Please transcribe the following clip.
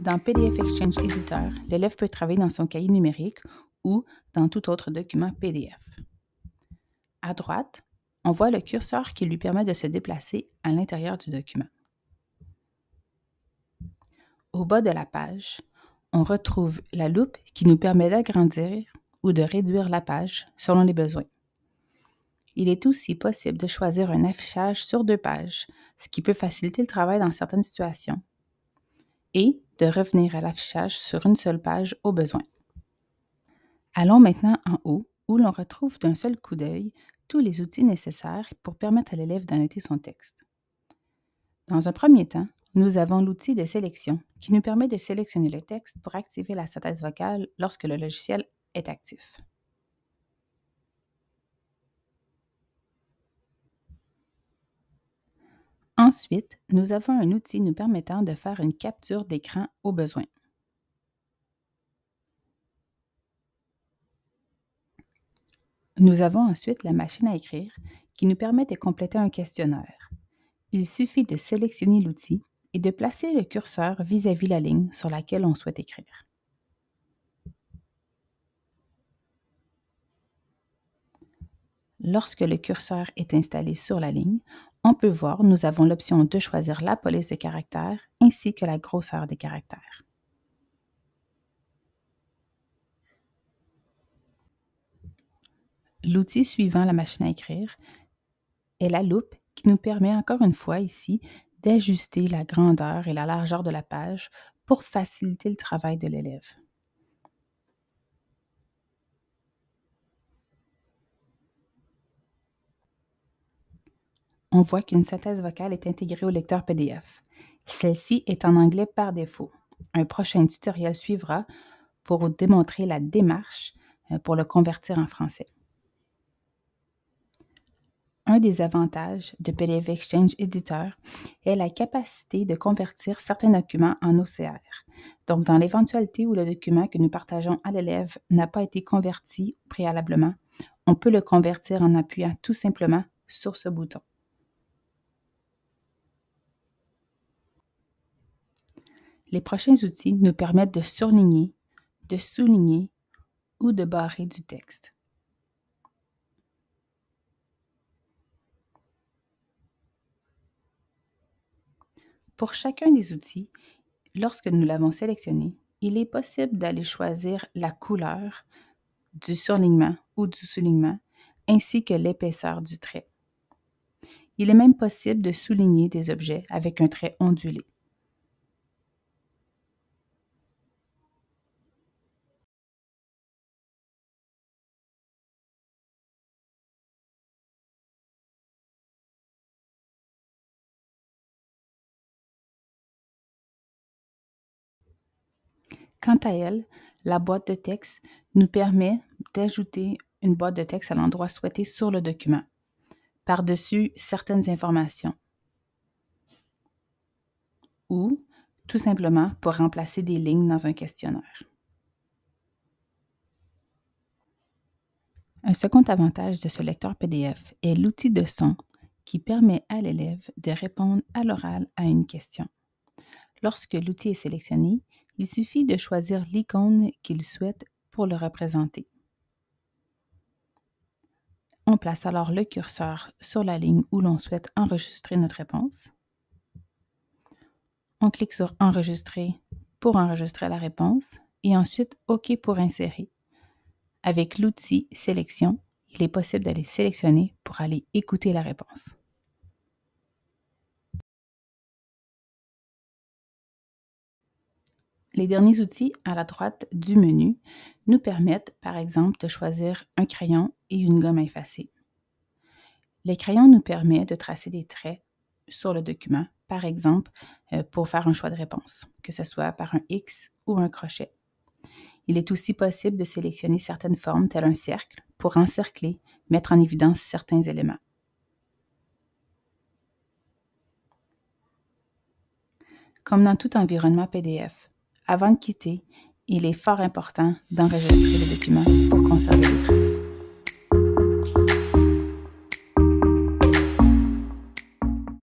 Dans PDF Exchange Editor, l'élève peut travailler dans son cahier numérique ou dans tout autre document PDF. À droite, on voit le curseur qui lui permet de se déplacer à l'intérieur du document. Au bas de la page, on retrouve la loupe qui nous permet d'agrandir ou de réduire la page selon les besoins. Il est aussi possible de choisir un affichage sur deux pages, ce qui peut faciliter le travail dans certaines situations. Et de revenir à l'affichage sur une seule page au besoin. Allons maintenant en haut, où l'on retrouve d'un seul coup d'œil tous les outils nécessaires pour permettre à l'élève d'annoter son texte. Dans un premier temps, nous avons l'outil de sélection qui nous permet de sélectionner le texte pour activer la synthèse vocale lorsque le logiciel est actif. Ensuite, nous avons un outil nous permettant de faire une capture d'écran au besoin. Nous avons ensuite la machine à écrire qui nous permet de compléter un questionnaire. Il suffit de sélectionner l'outil et de placer le curseur vis-à-vis la ligne sur laquelle on souhaite écrire. Lorsque le curseur est installé sur la ligne, on peut voir, nous avons l'option de choisir la police de caractères ainsi que la grosseur des caractères. L'outil suivant la machine à écrire est la loupe qui nous permet encore une fois ici d'ajuster la grandeur et la largeur de la page pour faciliter le travail de l'élève. on voit qu'une synthèse vocale est intégrée au lecteur PDF. Celle-ci est en anglais par défaut. Un prochain tutoriel suivra pour démontrer la démarche euh, pour le convertir en français. Un des avantages de PDF Exchange Editor est la capacité de convertir certains documents en OCR. Donc, dans l'éventualité où le document que nous partageons à l'élève n'a pas été converti préalablement, on peut le convertir en appuyant tout simplement sur ce bouton. Les prochains outils nous permettent de surligner, de souligner ou de barrer du texte. Pour chacun des outils, lorsque nous l'avons sélectionné, il est possible d'aller choisir la couleur du surlignement ou du soulignement ainsi que l'épaisseur du trait. Il est même possible de souligner des objets avec un trait ondulé. Quant à elle, la boîte de texte nous permet d'ajouter une boîte de texte à l'endroit souhaité sur le document, par-dessus certaines informations, ou tout simplement pour remplacer des lignes dans un questionnaire. Un second avantage de ce lecteur PDF est l'outil de son qui permet à l'élève de répondre à l'oral à une question. Lorsque l'outil est sélectionné, il suffit de choisir l'icône qu'il souhaite pour le représenter. On place alors le curseur sur la ligne où l'on souhaite enregistrer notre réponse. On clique sur Enregistrer pour enregistrer la réponse et ensuite OK pour insérer. Avec l'outil Sélection, il est possible d'aller sélectionner pour aller écouter la réponse. Les derniers outils à la droite du menu nous permettent, par exemple, de choisir un crayon et une gomme à effacer. Les crayons nous permet de tracer des traits sur le document, par exemple, euh, pour faire un choix de réponse, que ce soit par un X ou un crochet. Il est aussi possible de sélectionner certaines formes, telles un cercle, pour encercler, mettre en évidence certains éléments. Comme dans tout environnement PDF, avant de quitter, il est fort important d'enregistrer les documents pour conserver les traces.